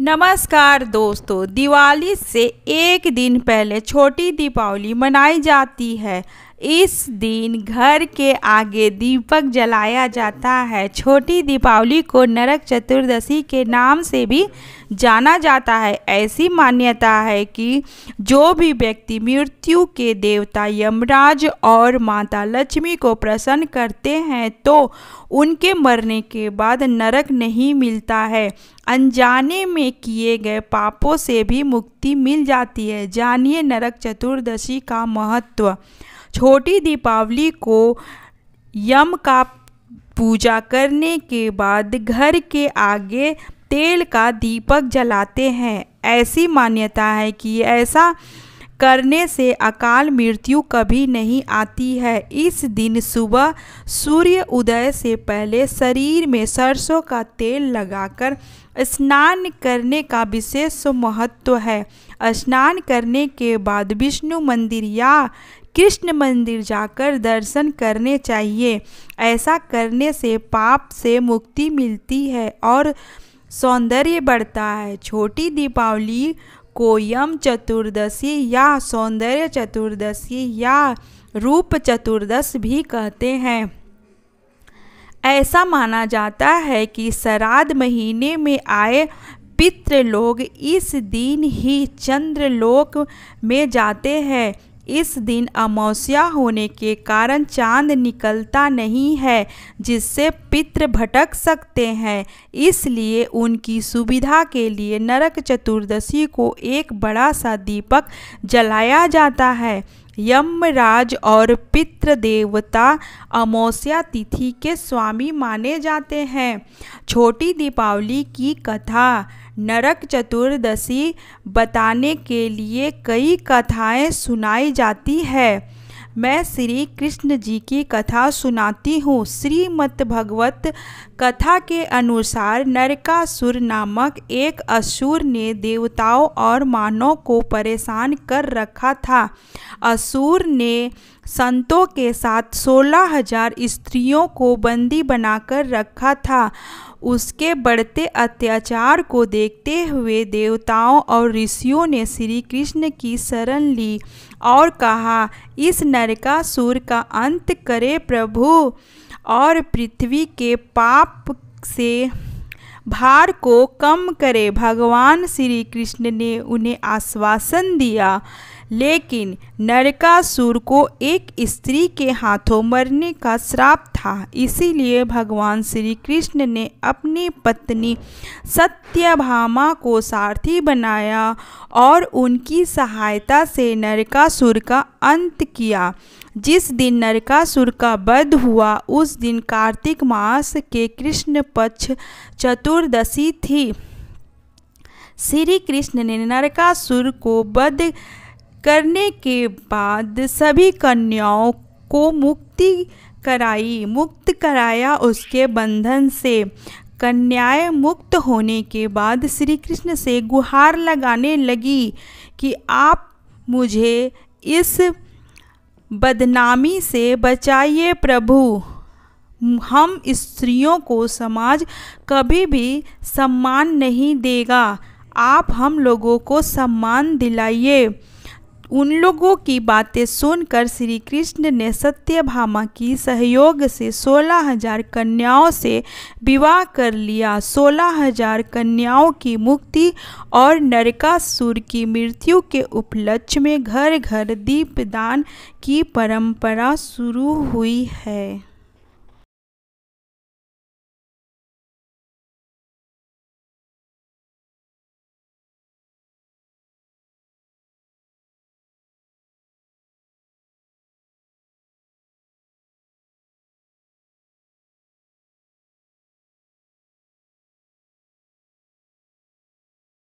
नमस्कार दोस्तों दिवाली से एक दिन पहले छोटी दीपावली मनाई जाती है इस दिन घर के आगे दीपक जलाया जाता है छोटी दीपावली को नरक चतुर्दशी के नाम से भी जाना जाता है ऐसी मान्यता है कि जो भी व्यक्ति मृत्यु के देवता यमराज और माता लक्ष्मी को प्रसन्न करते हैं तो उनके मरने के बाद नरक नहीं मिलता है अनजाने में किए गए पापों से भी मुक्ति मिल जाती है जानिए नरक चतुर्दशी का महत्व छोटी दीपावली को यम का पूजा करने के बाद घर के आगे तेल का दीपक जलाते हैं ऐसी मान्यता है कि ऐसा करने से अकाल मृत्यु कभी नहीं आती है इस दिन सुबह सूर्य उदय से पहले शरीर में सरसों का तेल लगाकर स्नान करने का विशेष महत्व है स्नान करने के बाद विष्णु मंदिर या कृष्ण मंदिर जाकर दर्शन करने चाहिए ऐसा करने से पाप से मुक्ति मिलती है और सौंदर्य बढ़ता है छोटी दीपावली को यम चतुर्दशी या सौंदर्य चतुर्दशी या रूप चतुर्दश भी कहते हैं ऐसा माना जाता है कि श्राद्ध महीने में आए पितृलोग इस दिन ही चंद्रलोक में जाते हैं इस दिन अमावस्या होने के कारण चांद निकलता नहीं है जिससे पितृ भटक सकते हैं इसलिए उनकी सुविधा के लिए नरक चतुर्दशी को एक बड़ा सा दीपक जलाया जाता है यमराज और पितृ देवता अमावस्या तिथि के स्वामी माने जाते हैं छोटी दीपावली की कथा नरक चतुर्दशी बताने के लिए कई कथाएं सुनाई जाती है मैं श्री कृष्ण जी की कथा सुनाती हूँ श्रीमद् भगवत कथा के अनुसार नरकासुर नामक एक असुर ने देवताओं और मानव को परेशान कर रखा था असुर ने संतों के साथ सोलह हजार स्त्रियों को बंदी बनाकर रखा था उसके बढ़ते अत्याचार को देखते हुए देवताओं और ऋषियों ने श्री कृष्ण की शरण ली और कहा इस नरकासुर का अंत करे प्रभु और पृथ्वी के पाप से भार को कम करे भगवान श्री कृष्ण ने उन्हें आश्वासन दिया लेकिन नरकासुर को एक स्त्री के हाथों मरने का श्राप था इसीलिए भगवान श्री कृष्ण ने अपनी पत्नी सत्यभामा को सारथी बनाया और उनकी सहायता से नरकासुर का अंत किया जिस दिन नरकासुर का वध हुआ उस दिन कार्तिक मास के कृष्ण पक्ष चतुर्दशी थी श्री कृष्ण ने नरकासुर को वध करने के बाद सभी कन्याओं को मुक्ति कराई मुक्त कराया उसके बंधन से कन्याएं मुक्त होने के बाद श्री कृष्ण से गुहार लगाने लगी कि आप मुझे इस बदनामी से बचाइए प्रभु हम स्त्रियों को समाज कभी भी सम्मान नहीं देगा आप हम लोगों को सम्मान दिलाइए उन लोगों की बातें सुनकर श्री कृष्ण ने सत्यभामा की सहयोग से सोलह हजार कन्याओं से विवाह कर लिया सोलह हजार कन्याओं की मुक्ति और नरकासुर की मृत्यु के उपलक्ष्य में घर घर दीपदान की परंपरा शुरू हुई है